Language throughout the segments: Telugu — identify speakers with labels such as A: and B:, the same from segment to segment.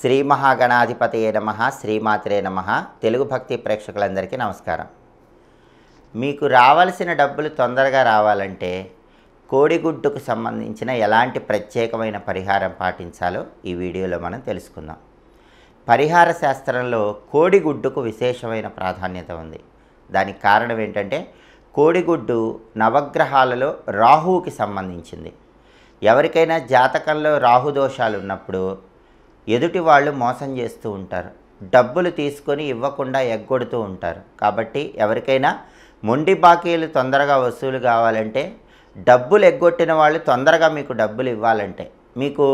A: శ్రీ మహాగణాధిపతయే నమ శ్రీమాత్రే నమ తెలుగు భక్తి ప్రేక్షకులందరికీ నమస్కారం మీకు రావాల్సిన డబ్బులు తొందరగా రావాలంటే కోడిగుడ్డుకు సంబంధించిన ఎలాంటి ప్రత్యేకమైన పరిహారం పాటించాలో ఈ వీడియోలో మనం తెలుసుకుందాం పరిహార శాస్త్రంలో కోడిగుడ్డుకు విశేషమైన ప్రాధాన్యత ఉంది దానికి కారణం ఏంటంటే కోడిగుడ్డు నవగ్రహాలలో రాహువుకి సంబంధించింది ఎవరికైనా జాతకంలో రాహు దోషాలు ఉన్నప్పుడు ఎదుటి వాళ్ళు మోసం చేస్తూ ఉంటారు డబ్బులు తీసుకొని ఇవ్వకుండా ఎగ్గొడుతూ ఉంటారు కాబట్టి ఎవరికైనా మొండి బాకీలు తొందరగా వసూలు కావాలంటే డబ్బులు ఎగ్గొట్టిన వాళ్ళు తొందరగా మీకు డబ్బులు ఇవ్వాలంటే మీకు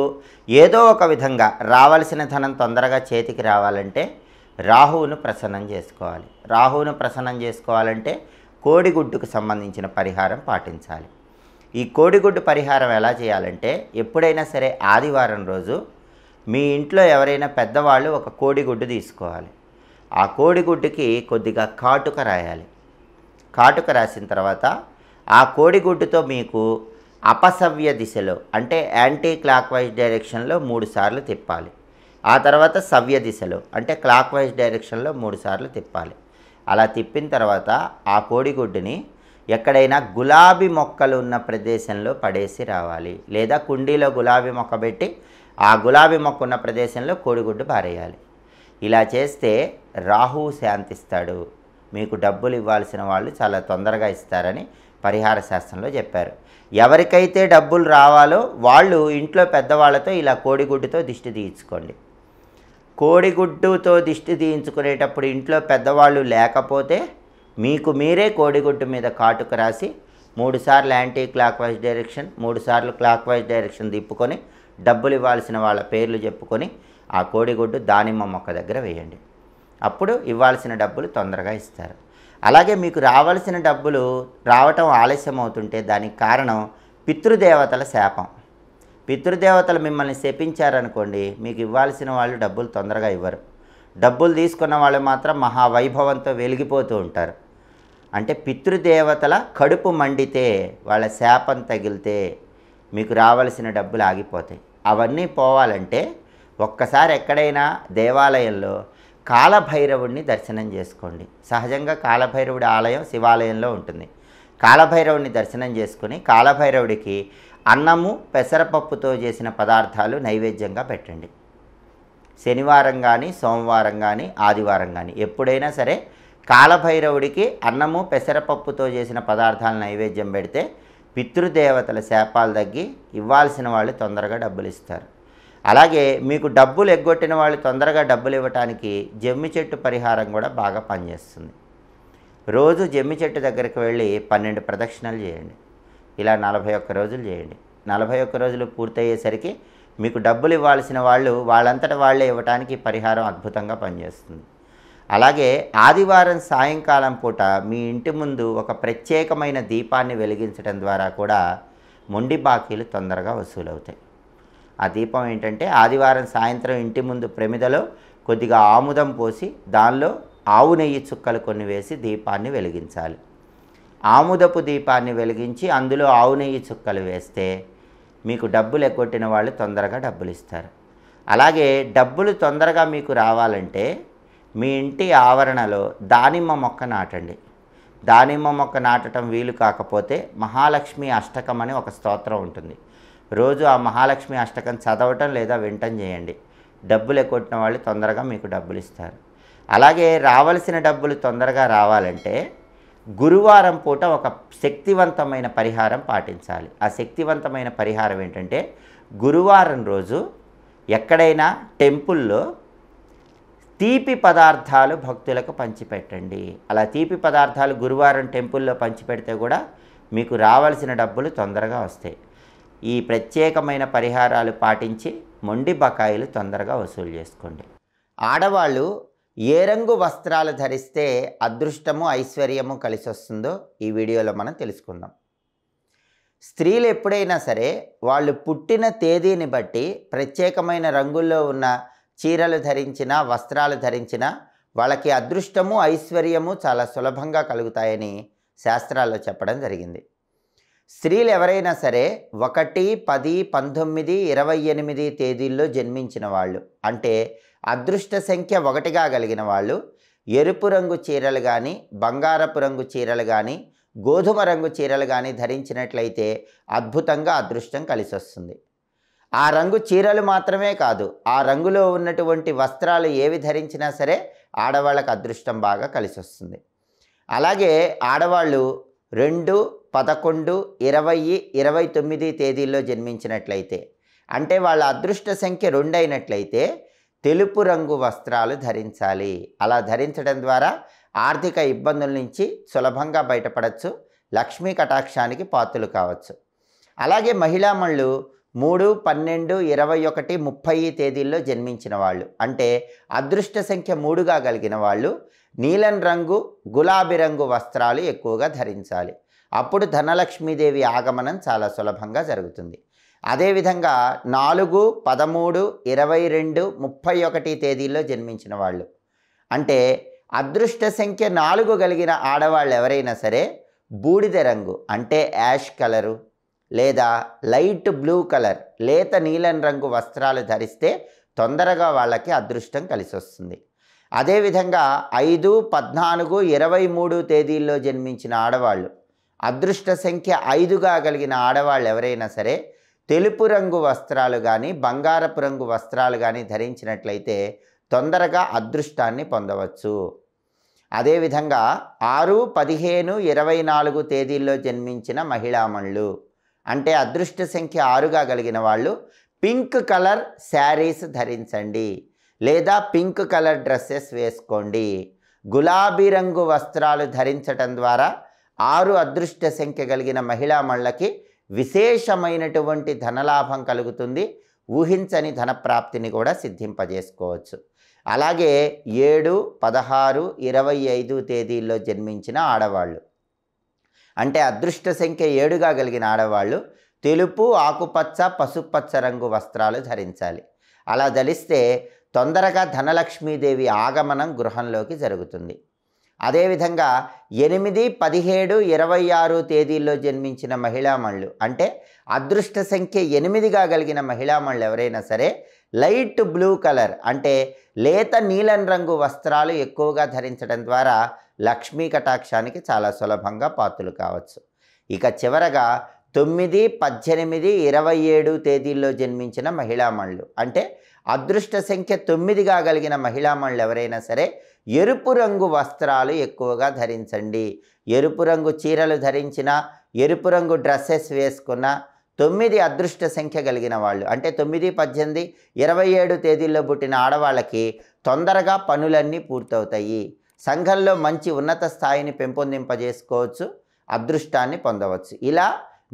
A: ఏదో ఒక విధంగా రావాల్సిన ధనం తొందరగా చేతికి రావాలంటే రాహువును ప్రసన్నం చేసుకోవాలి రాహువును ప్రసన్నం చేసుకోవాలంటే కోడిగుడ్డుకు సంబంధించిన పరిహారం పాటించాలి ఈ కోడిగుడ్డు పరిహారం ఎలా చేయాలంటే ఎప్పుడైనా సరే ఆదివారం రోజు మీ ఇంట్లో ఎవరైనా పెద్దవాళ్ళు ఒక కోడిగుడ్డు తీసుకోవాలి ఆ కోడిగుడ్డుకి కొద్దిగా కాటుక రాయాలి కాటుక రాసిన తర్వాత ఆ కోడిగుడ్డుతో మీకు అపసవ్య దిశలో అంటే యాంటీ క్లాక్ వైజ్ డైరెక్షన్లో మూడు సార్లు తిప్పాలి ఆ తర్వాత సవ్య దిశలో అంటే క్లాక్ వైజ్ డైరెక్షన్లో మూడు సార్లు తిప్పాలి అలా తిప్పిన తర్వాత ఆ కోడిగుడ్డుని ఎక్కడైనా గులాబీ మొక్కలు ఉన్న ప్రదేశంలో పడేసి రావాలి లేదా కుండీలో గులాబీ మొక్క పెట్టి ఆ గులాబీ మొక్క ఉన్న ప్రదేశంలో కోడిగుడ్డు పారేయాలి ఇలా చేస్తే రాహువు శాంతిస్తాడు మీకు డబ్బులు ఇవ్వాల్సిన వాళ్ళు చాలా తొందరగా ఇస్తారని పరిహార శాస్త్రంలో చెప్పారు ఎవరికైతే డబ్బులు రావాలో వాళ్ళు ఇంట్లో పెద్దవాళ్ళతో ఇలా కోడిగుడ్డుతో దిష్టి తీయించుకోండి కోడిగుడ్డుతో దిష్టి తీయించుకునేటప్పుడు ఇంట్లో పెద్దవాళ్ళు లేకపోతే మీకు మీరే కోడిగుడ్డు మీద కాటుక రాసి మూడుసార్లు యాంటీ క్లాక్ వైజ్ డైరెక్షన్ మూడుసార్లు క్లాక్ వైజ్ డైరెక్షన్ తిప్పుకొని డబ్బులు ఇవ్వాల్సిన వాళ్ళ పేర్లు చెప్పుకొని ఆ కోడిగుడ్డు దానిమ్మ మొక్క దగ్గర వేయండి అప్పుడు ఇవ్వాల్సిన డబ్బులు తొందరగా ఇస్తారు అలాగే మీకు రావాల్సిన డబ్బులు రావటం ఆలస్యం అవుతుంటే దానికి కారణం పితృదేవతల శాపం పితృదేవతలు మిమ్మల్ని శపించారనుకోండి మీకు ఇవ్వాల్సిన వాళ్ళు డబ్బులు తొందరగా ఇవ్వరు డబ్బులు తీసుకున్న వాళ్ళు మాత్రం మహావైభవంతో వెలిగిపోతూ ఉంటారు అంటే పితృదేవతల కడుపు మండితే వాళ్ళ శాపం తగిలితే మీకు రావాల్సిన డబ్బులు ఆగిపోతాయి అవన్నీ పోవాలంటే ఒక్కసారి ఎక్కడైనా దేవాలయంలో కాలభైరవుడిని దర్శనం చేసుకోండి సహజంగా కాలభైరవుడి ఆలయం శివాలయంలో ఉంటుంది కాలభైరవుడిని దర్శనం చేసుకుని కాలభైరవుడికి అన్నము పెసరపప్పుతో చేసిన పదార్థాలు నైవేద్యంగా పెట్టండి శనివారం కానీ సోమవారం కానీ ఆదివారం కానీ ఎప్పుడైనా సరే కాలభైరవుడికి అన్నము పెసరపప్పుతో చేసిన పదార్థాలు నైవేద్యం పెడితే పితృదేవతల శాపాలు తగ్గి ఇవ్వాల్సిన వాళ్ళు తొందరగా డబ్బులు ఇస్తారు అలాగే మీకు డబ్బులు ఎగ్గొట్టిన వాళ్ళు తొందరగా డబ్బులు ఇవ్వటానికి జమ్మి చెట్టు పరిహారం కూడా బాగా పనిచేస్తుంది రోజు జమ్మి చెట్టు దగ్గరికి వెళ్ళి పన్నెండు ప్రదక్షిణలు చేయండి ఇలా నలభై ఒక్క రోజులు చేయండి నలభై ఒక్క రోజులు పూర్తయ్యేసరికి మీకు డబ్బులు ఇవ్వాల్సిన వాళ్ళు వాళ్ళంతట వాళ్ళే ఇవ్వటానికి పరిహారం అద్భుతంగా పనిచేస్తుంది అలాగే ఆదివారం సాయంకాలం పూట మీ ఇంటి ముందు ఒక ప్రత్యేకమైన దీపాన్ని వెలిగించడం ద్వారా కూడా మొండి బాకీలు తొందరగా వసూలవుతాయి ఆ దీపం ఏంటంటే ఆదివారం సాయంత్రం ఇంటి ముందు ప్రమిదలో కొద్దిగా ఆముదం పోసి దానిలో ఆవు నెయ్యి చుక్కలు కొన్ని వేసి దీపాన్ని వెలిగించాలి ఆముదపు దీపాన్ని వెలిగించి అందులో ఆవు నెయ్యి చుక్కలు వేస్తే మీకు డబ్బులు ఎగ్గొట్టిన వాళ్ళు తొందరగా డబ్బులు ఇస్తారు అలాగే డబ్బులు తొందరగా మీకు రావాలంటే మీ ఇంటి ఆవరణలో దానిమ్మ మొక్క నాటండి దానిమ్మ మొక్క నాటడం వీలు కాకపోతే మహాలక్ష్మి అష్టకం అని ఒక స్తోత్రం ఉంటుంది రోజు ఆ మహాలక్ష్మి అష్టకం చదవటం లేదా వినటం చేయండి డబ్బులు ఎక్కొట్టిన వాళ్ళు తొందరగా మీకు డబ్బులు ఇస్తారు అలాగే రావలసిన డబ్బులు తొందరగా రావాలంటే గురువారం పూట ఒక శక్తివంతమైన పరిహారం పాటించాలి ఆ శక్తివంతమైన పరిహారం ఏంటంటే గురువారం రోజు ఎక్కడైనా టెంపుల్లో తీపి పదార్థాలు భక్తులకు పంచిపెట్టండి అలా తీపి పదార్థాలు గురువారం టెంపుల్లో పంచిపెడితే కూడా మీకు రావాల్సిన డబ్బులు తొందరగా వస్తాయి ఈ ప్రత్యేకమైన పరిహారాలు పాటించి మొండి బకాయిలు తొందరగా వసూలు చేసుకోండి ఆడవాళ్ళు ఏ రంగు వస్త్రాలు ధరిస్తే అదృష్టము ఐశ్వర్యము కలిసి వస్తుందో ఈ వీడియోలో మనం తెలుసుకుందాం స్త్రీలు ఎప్పుడైనా సరే వాళ్ళు పుట్టిన తేదీని బట్టి ప్రత్యేకమైన రంగుల్లో ఉన్న చీరలు ధరించిన వస్త్రాలు ధరించిన వాళ్ళకి అదృష్టము ఐశ్వర్యము చాలా సులభంగా కలుగుతాయని శాస్త్రాల్లో చెప్పడం జరిగింది స్త్రీలు ఎవరైనా సరే ఒకటి పది పంతొమ్మిది ఇరవై ఎనిమిది తేదీల్లో జన్మించిన వాళ్ళు అంటే అదృష్ట సంఖ్య ఒకటిగా కలిగిన వాళ్ళు ఎరుపు రంగు చీరలు కానీ బంగారపు రంగు చీరలు కానీ గోధుమ రంగు చీరలు కానీ ధరించినట్లయితే అద్భుతంగా అదృష్టం కలిసి వస్తుంది ఆ రంగు చీరలు మాత్రమే కాదు ఆ రంగులో ఉన్నటువంటి వస్త్రాలు ఏవి ధరించినా సరే ఆడవాళ్ళకు అదృష్టం బాగా కలిసి వస్తుంది అలాగే ఆడవాళ్ళు రెండు పదకొండు ఇరవై ఇరవై తొమ్మిది తేదీల్లో జన్మించినట్లయితే అంటే వాళ్ళ అదృష్ట సంఖ్య రెండు అయినట్లయితే తెలుపు రంగు వస్త్రాలు ధరించాలి అలా ధరించడం ద్వారా ఆర్థిక ఇబ్బందుల నుంచి సులభంగా బయటపడవచ్చు లక్ష్మీ కటాక్షానికి పాత్రలు కావచ్చు అలాగే మహిళామణులు మూడు పన్నెండు ఇరవై ఒకటి ముప్పై తేదీల్లో జన్మించిన వాళ్ళు అంటే అదృష్ట సంఖ్య మూడుగా కలిగిన వాళ్ళు నీలం రంగు గులాబీ రంగు వస్త్రాలు ఎక్కువగా ధరించాలి అప్పుడు ధనలక్ష్మీదేవి ఆగమనం చాలా సులభంగా జరుగుతుంది అదేవిధంగా నాలుగు పదమూడు ఇరవై రెండు ముప్పై ఒకటి తేదీల్లో జన్మించిన వాళ్ళు అంటే అదృష్ట సంఖ్య నాలుగు కలిగిన ఆడవాళ్ళు ఎవరైనా సరే బూడిద రంగు అంటే యాష్ కలరు లేదా లైట్ బ్లూ కలర్ లేత నీలం రంగు వస్త్రాలు ధరిస్తే తొందరగా వాళ్ళకి అదృష్టం కలిసి వస్తుంది అదేవిధంగా ఐదు పద్నాలుగు ఇరవై మూడు తేదీల్లో జన్మించిన ఆడవాళ్ళు అదృష్ట సంఖ్య ఐదుగా కలిగిన ఆడవాళ్ళు ఎవరైనా సరే తెలుపు రంగు వస్త్రాలు కానీ బంగారపు రంగు వస్త్రాలు కానీ ధరించినట్లయితే తొందరగా అదృష్టాన్ని పొందవచ్చు అదేవిధంగా ఆరు పదిహేను ఇరవై నాలుగు తేదీల్లో జన్మించిన మహిళామణులు అంటే అదృష్ట సంఖ్య ఆరుగా కలిగిన వాళ్ళు పింక్ కలర్ శారీస్ ధరించండి లేదా పింక్ కలర్ డ్రెస్సెస్ వేసుకోండి గులాబీ రంగు వస్త్రాలు ధరించటం ద్వారా ఆరు అదృష్ట సంఖ్య కలిగిన మహిళా మళ్ళకి విశేషమైనటువంటి ధనలాభం కలుగుతుంది ఊహించని ధనప్రాప్తిని కూడా సిద్ధింపజేసుకోవచ్చు అలాగే ఏడు పదహారు ఇరవై ఐదు తేదీల్లో జన్మించిన ఆడవాళ్ళు అంటే అదృష్ట సంఖ్య ఏడుగా కలిగిన ఆడవాళ్ళు తెలుపు ఆకుపచ్చ పసుపచ్చ రంగు వస్త్రాలు ధరించాలి అలా ధరిస్తే తొందరగా ధనలక్ష్మీదేవి ఆగమనం గృహంలోకి జరుగుతుంది అదేవిధంగా ఎనిమిది పదిహేడు ఇరవై ఆరు తేదీల్లో జన్మించిన మహిళామణులు అంటే అదృష్ట సంఖ్య ఎనిమిదిగా కలిగిన మహిళామణులు ఎవరైనా సరే లైట్ బ్లూ కలర్ అంటే లేత నీలం రంగు వస్త్రాలు ఎక్కువగా ధరించడం ద్వారా లక్ష్మీ కటాక్షానికి చాలా సులభంగా పాత్రలు కావచ్చు ఇక చివరగా తొమ్మిది పద్దెనిమిది ఇరవై ఏడు తేదీల్లో జన్మించిన మహిళామణులు అంటే అదృష్ట సంఖ్య తొమ్మిదిగా కలిగిన మహిళామణులు ఎవరైనా సరే ఎరుపు రంగు వస్త్రాలు ఎక్కువగా ధరించండి ఎరుపు రంగు చీరలు ధరించిన ఎరుపు రంగు డ్రెస్సెస్ వేసుకున్న తొమ్మిది అదృష్ట సంఖ్య కలిగిన వాళ్ళు అంటే తొమ్మిది పద్దెనిమిది ఇరవై ఏడు తేదీల్లో పుట్టిన ఆడవాళ్ళకి తొందరగా పనులన్నీ పూర్తవుతాయి సంఘంలో మంచి ఉన్నత స్థాయిని పెంపొందింపజేసుకోవచ్చు అదృష్టాన్ని పొందవచ్చు ఇలా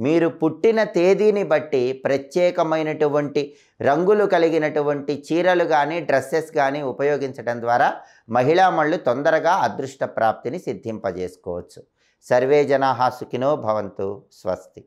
A: మీరు పుట్టిన తేదీని బట్టి ప్రత్యేకమైనటువంటి రంగులు కలిగినటువంటి చీరలు కానీ డ్రెస్సెస్ కానీ ఉపయోగించడం ద్వారా మహిళా మళ్ళు తొందరగా అదృష్ట ప్రాప్తిని సిద్ధింపజేసుకోవచ్చు సర్వే జనా సుఖినో భవంతు స్వస్తి